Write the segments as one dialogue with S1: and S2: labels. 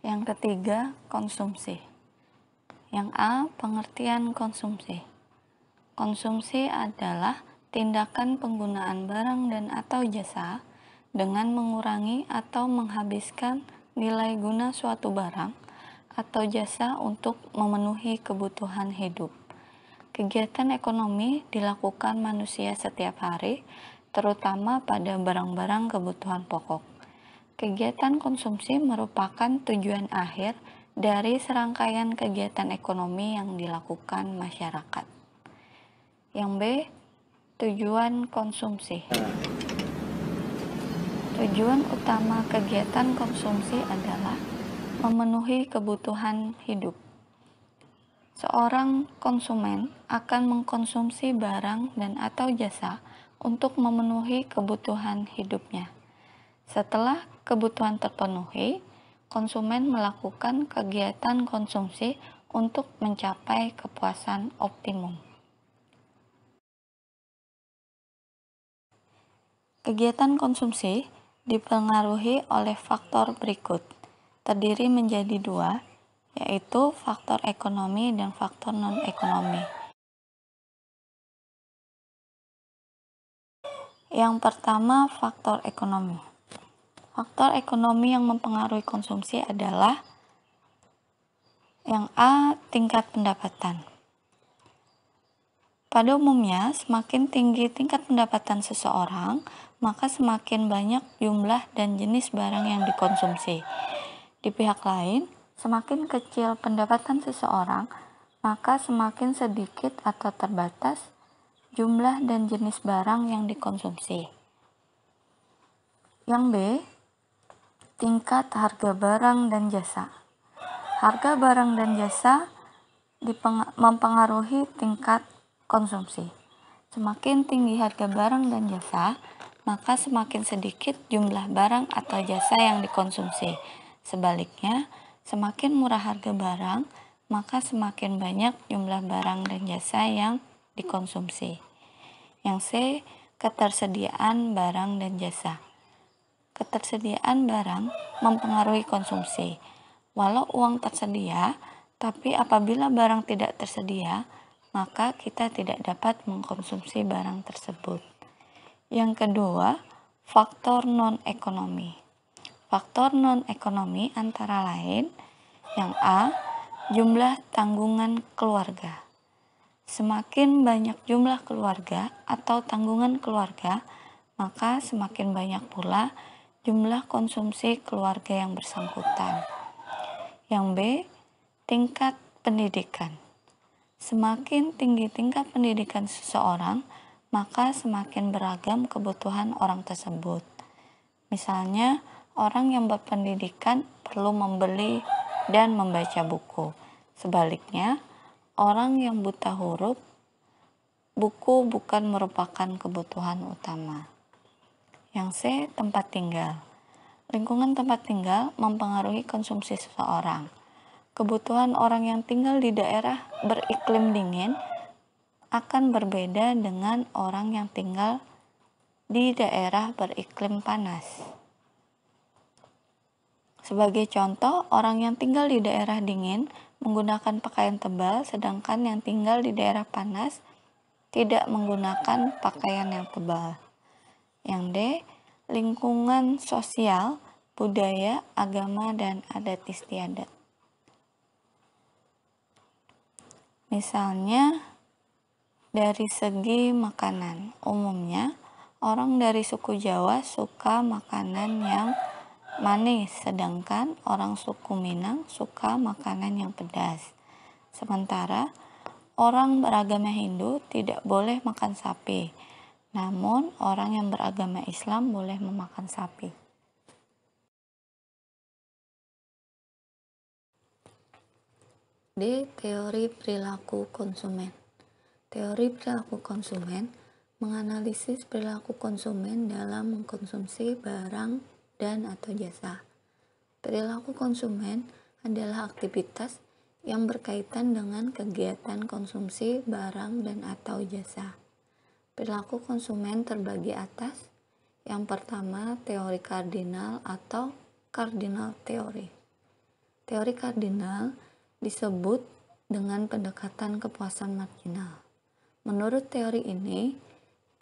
S1: Yang ketiga, konsumsi. Yang A, pengertian konsumsi. Konsumsi adalah tindakan penggunaan barang dan atau jasa dengan mengurangi atau menghabiskan nilai guna suatu barang atau jasa untuk memenuhi kebutuhan hidup. Kegiatan ekonomi dilakukan manusia setiap hari, terutama pada barang-barang kebutuhan pokok. Kegiatan konsumsi merupakan tujuan akhir dari serangkaian kegiatan ekonomi yang dilakukan masyarakat. Yang B, tujuan konsumsi. Tujuan utama kegiatan konsumsi adalah memenuhi kebutuhan hidup. Seorang konsumen akan mengkonsumsi barang dan atau jasa untuk memenuhi kebutuhan hidupnya. Setelah kebutuhan terpenuhi, konsumen melakukan kegiatan konsumsi untuk mencapai kepuasan optimum. Kegiatan konsumsi dipengaruhi oleh faktor berikut, terdiri menjadi dua, yaitu faktor ekonomi dan faktor non-ekonomi. Yang pertama, faktor ekonomi. Faktor ekonomi yang mempengaruhi konsumsi adalah yang A. Tingkat pendapatan. Pada umumnya, semakin tinggi tingkat pendapatan seseorang, maka semakin banyak jumlah dan jenis barang yang dikonsumsi. Di pihak lain, semakin kecil pendapatan seseorang, maka semakin sedikit atau terbatas jumlah dan jenis barang yang dikonsumsi. Yang B, tingkat harga barang dan jasa. Harga barang dan jasa mempengaruhi tingkat konsumsi. Semakin tinggi harga barang dan jasa, maka semakin sedikit jumlah barang atau jasa yang dikonsumsi. Sebaliknya, semakin murah harga barang, maka semakin banyak jumlah barang dan jasa yang dikonsumsi. Yang C, ketersediaan barang dan jasa ketersediaan barang mempengaruhi konsumsi. Walau uang tersedia, tapi apabila barang tidak tersedia, maka kita tidak dapat mengkonsumsi barang tersebut. Yang kedua, faktor non-ekonomi. Faktor non-ekonomi antara lain yang A, jumlah tanggungan keluarga. Semakin banyak jumlah keluarga atau tanggungan keluarga, maka semakin banyak pula jumlah konsumsi keluarga yang bersangkutan. Yang B, tingkat pendidikan. Semakin tinggi tingkat pendidikan seseorang, maka semakin beragam kebutuhan orang tersebut. Misalnya, orang yang berpendidikan perlu membeli dan membaca buku. Sebaliknya, orang yang buta huruf, buku bukan merupakan kebutuhan utama. Yang C. Tempat tinggal. Lingkungan tempat tinggal mempengaruhi konsumsi seseorang. Kebutuhan orang yang tinggal di daerah beriklim dingin akan berbeda dengan orang yang tinggal di daerah beriklim panas. Sebagai contoh, orang yang tinggal di daerah dingin menggunakan pakaian tebal, sedangkan yang tinggal di daerah panas tidak menggunakan pakaian yang tebal. Yang D, lingkungan sosial, budaya, agama, dan adat istiadat. Misalnya, dari segi makanan, umumnya orang dari suku Jawa suka makanan yang manis, sedangkan orang suku Minang suka makanan yang pedas. Sementara orang beragama Hindu tidak boleh makan sapi namun, orang yang beragama Islam boleh memakan sapi. D. Teori perilaku konsumen. Teori perilaku konsumen menganalisis perilaku konsumen dalam mengkonsumsi barang dan atau jasa. Perilaku konsumen adalah aktivitas yang berkaitan dengan kegiatan konsumsi barang dan atau jasa. Perilaku konsumen terbagi atas. Yang pertama, teori kardinal atau kardinal teori. Teori kardinal disebut dengan pendekatan kepuasan marginal. Menurut teori ini,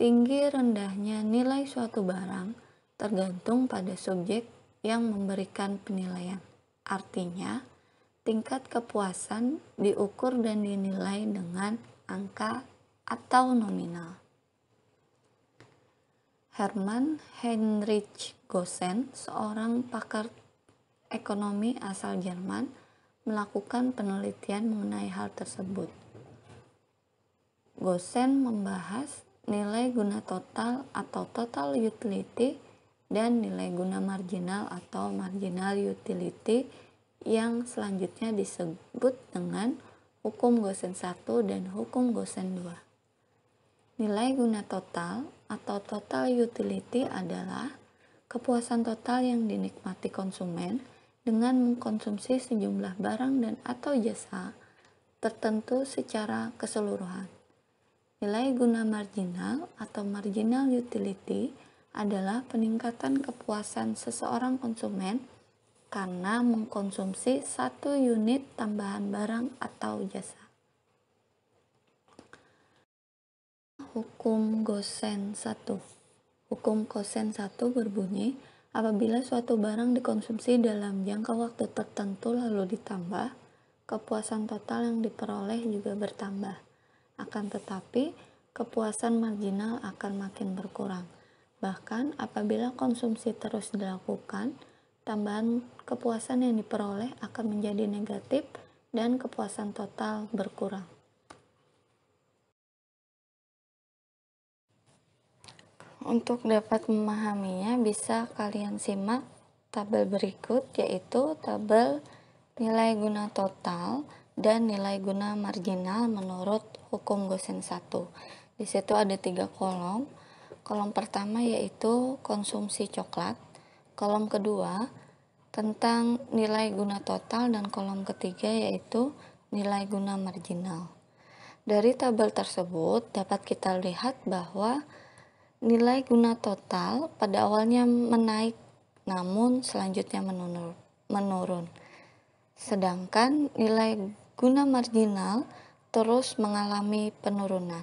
S1: tinggi rendahnya nilai suatu barang tergantung pada subjek yang memberikan penilaian. Artinya, tingkat kepuasan diukur dan dinilai dengan angka atau nominal. Herman Heinrich Gosen, seorang pakar ekonomi asal Jerman, melakukan penelitian mengenai hal tersebut. Gosen membahas nilai guna total atau total utility dan nilai guna marginal atau marginal utility yang selanjutnya disebut dengan hukum Gosen 1 dan hukum Gosen 2. Nilai guna total atau total utility adalah kepuasan total yang dinikmati konsumen dengan mengkonsumsi sejumlah barang dan atau jasa tertentu secara keseluruhan. Nilai guna marginal atau marginal utility adalah peningkatan kepuasan seseorang konsumen karena mengkonsumsi satu unit tambahan barang atau jasa. hukum Gosen 1. Hukum kosen 1 berbunyi, apabila suatu barang dikonsumsi dalam jangka waktu tertentu lalu ditambah, kepuasan total yang diperoleh juga bertambah. Akan tetapi, kepuasan marginal akan makin berkurang. Bahkan apabila konsumsi terus dilakukan, tambahan kepuasan yang diperoleh akan menjadi negatif dan kepuasan total berkurang. Untuk dapat memahaminya bisa kalian simak tabel berikut yaitu tabel nilai guna total dan nilai guna marginal menurut hukum Gosen 1. Di situ ada tiga kolom. Kolom pertama yaitu konsumsi coklat. Kolom kedua tentang nilai guna total dan kolom ketiga yaitu nilai guna marginal. Dari tabel tersebut dapat kita lihat bahwa Nilai guna total pada awalnya menaik namun selanjutnya menurun. Sedangkan nilai guna marginal terus mengalami penurunan.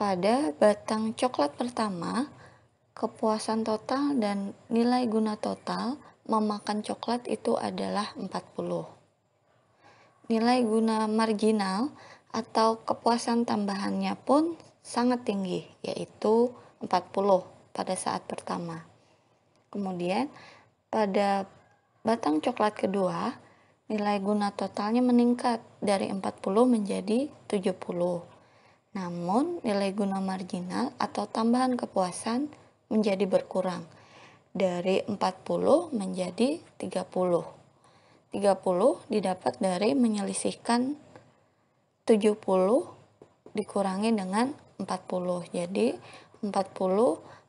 S1: Pada batang coklat pertama, kepuasan total dan nilai guna total memakan coklat itu adalah 40. Nilai guna marginal atau kepuasan tambahannya pun sangat tinggi yaitu 40 pada saat pertama. Kemudian pada batang coklat kedua, nilai guna totalnya meningkat dari 40 menjadi 70. Namun, nilai guna marginal atau tambahan kepuasan menjadi berkurang dari 40 menjadi 30. 30 didapat dari menyelisihkan 70 dikurangi dengan 40 jadi 40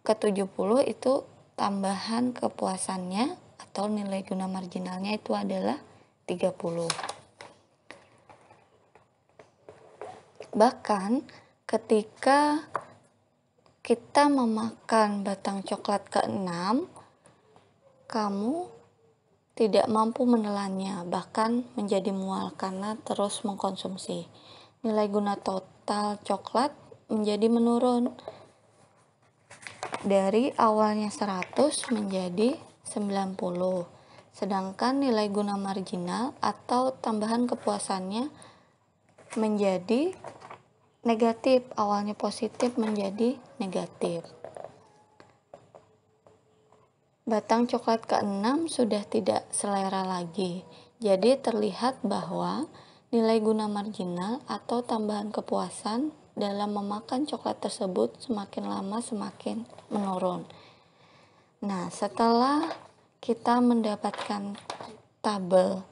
S1: ke 70 itu tambahan kepuasannya atau nilai guna marginalnya itu adalah 30 bahkan ketika kita memakan batang coklat ke ke-6, kamu tidak mampu menelannya, bahkan menjadi mual karena terus mengkonsumsi. Nilai guna total coklat menjadi menurun dari awalnya 100 menjadi 90 sedangkan nilai guna marginal atau tambahan kepuasannya menjadi negatif awalnya positif menjadi negatif batang coklat ke-6 sudah tidak selera lagi jadi terlihat bahwa nilai guna marginal atau tambahan kepuasan dalam memakan coklat tersebut semakin lama semakin menurun. Nah, setelah kita mendapatkan tabel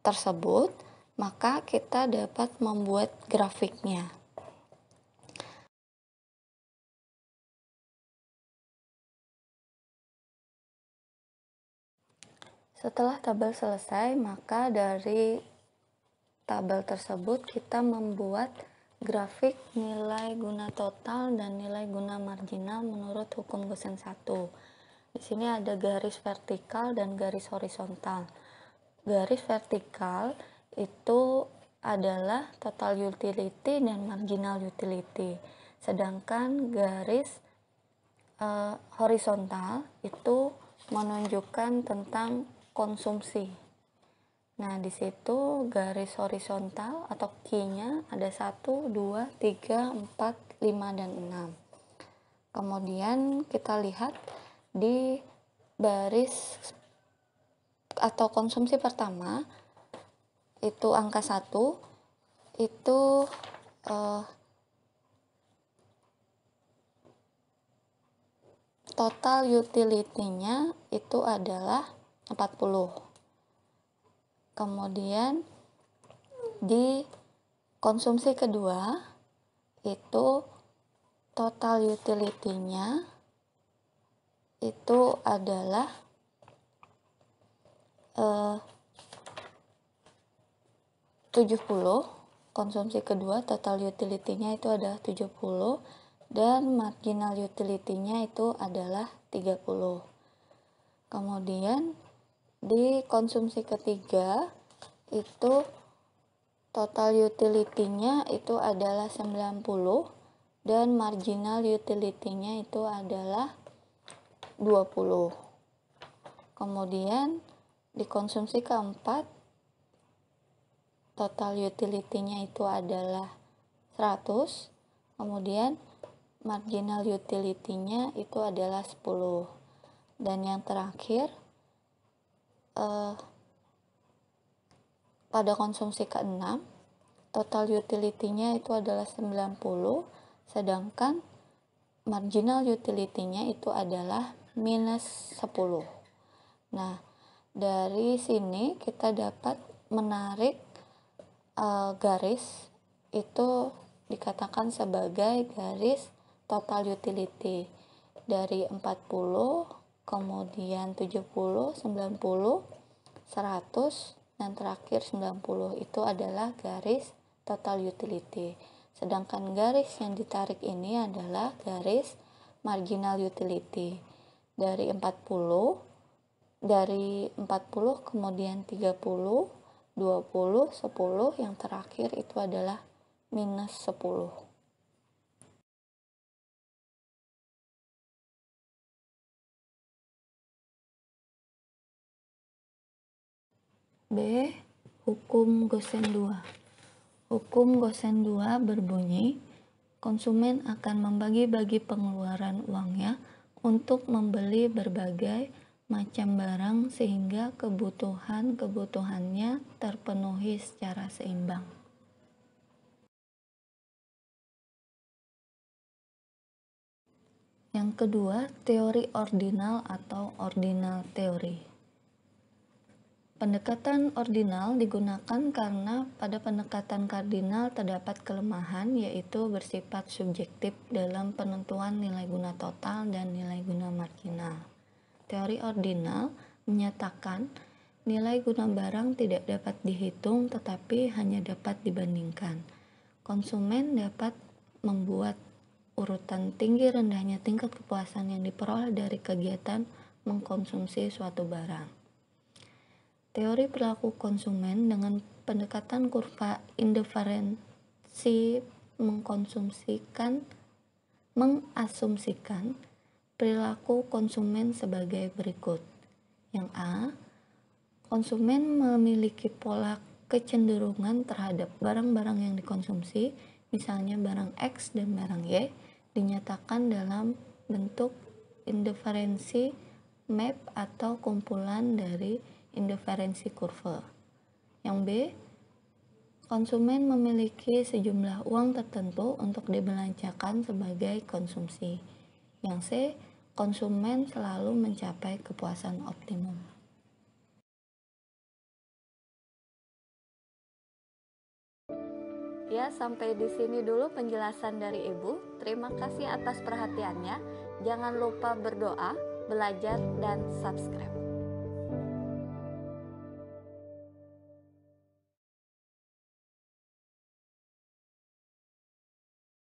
S1: tersebut, maka kita dapat membuat grafiknya. Setelah tabel selesai, maka dari tabel tersebut kita membuat grafik nilai guna total dan nilai guna marginal menurut hukum Gaussian 1. Di sini ada garis vertikal dan garis horizontal. Garis vertikal itu adalah total utility dan marginal utility. Sedangkan garis e, horizontal itu menunjukkan tentang konsumsi Nah, di situ garis horizontal atau key-nya ada 1, 2, 3, 4, 5, dan 6. Kemudian kita lihat di baris atau konsumsi pertama itu angka 1 itu eh, total utility-nya itu adalah 40 kemudian di konsumsi kedua itu total utility-nya itu adalah eh, 70 konsumsi kedua total utility-nya itu adalah 70 dan marginal utility-nya itu adalah 30 kemudian di konsumsi ketiga itu total utility-nya itu adalah 90 dan marginal utility-nya itu adalah 20. Kemudian di konsumsi keempat total utility-nya itu adalah 100. Kemudian marginal utility-nya itu adalah 10. Dan yang terakhir uh, pada konsumsi ke-6 total utility-nya itu adalah 90 sedangkan marginal utility-nya itu adalah minus 10 nah dari sini kita dapat menarik uh, garis itu dikatakan sebagai garis total utility dari 40 kemudian 70, 90, 100, dan terakhir 90 itu adalah garis total utility. Sedangkan garis yang ditarik ini adalah garis marginal utility. Dari 40 dari 40 kemudian 30, 20, 10 yang terakhir itu adalah minus 10. B. Hukum Gosen 2 Hukum Gosen 2 berbunyi, konsumen akan membagi-bagi pengeluaran uangnya untuk membeli berbagai macam barang sehingga kebutuhan-kebutuhannya terpenuhi secara seimbang. Yang kedua, teori ordinal atau ordinal teori. Pendekatan ordinal digunakan karena pada pendekatan kardinal terdapat kelemahan yaitu bersifat subjektif dalam penentuan nilai guna total dan nilai guna marginal. Teori ordinal menyatakan nilai guna barang tidak dapat dihitung tetapi hanya dapat dibandingkan. Konsumen dapat membuat urutan tinggi rendahnya tingkat kepuasan yang diperoleh dari kegiatan mengkonsumsi suatu barang teori perilaku konsumen dengan pendekatan kurva indiferensi mengkonsumsikan mengasumsikan perilaku konsumen sebagai berikut. Yang A, konsumen memiliki pola kecenderungan terhadap barang-barang yang dikonsumsi, misalnya barang X dan barang Y, dinyatakan dalam bentuk indiferensi map atau kumpulan dari indiferensi kurva. Yang B, konsumen memiliki sejumlah uang tertentu untuk dibelanjakan sebagai konsumsi. Yang C, konsumen selalu mencapai kepuasan optimum. Ya, sampai di sini dulu penjelasan dari Ibu. Terima kasih atas perhatiannya. Jangan lupa berdoa, belajar, dan subscribe.